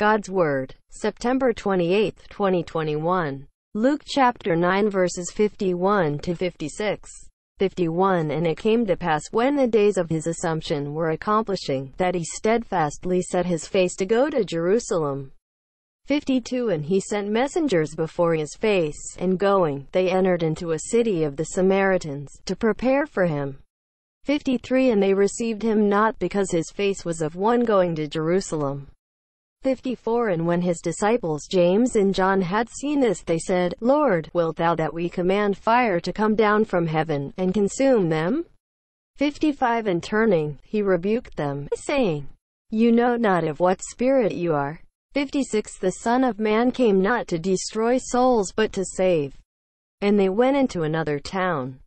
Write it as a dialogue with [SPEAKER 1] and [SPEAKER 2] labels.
[SPEAKER 1] God's Word, September 28, 2021. Luke chapter 9 verses 51 to 56. 51 And it came to pass when the days of his assumption were accomplishing, that he steadfastly set his face to go to Jerusalem. 52 And he sent messengers before his face, and going, they entered into a city of the Samaritans, to prepare for him. 53 And they received him not because his face was of one going to Jerusalem. 54 And when his disciples James and John had seen this they said, Lord, wilt thou that we command fire to come down from heaven, and consume them? 55 And turning, he rebuked them, saying, You know not of what spirit you are. 56 The Son of Man came not to destroy souls but to save. And they went into another town.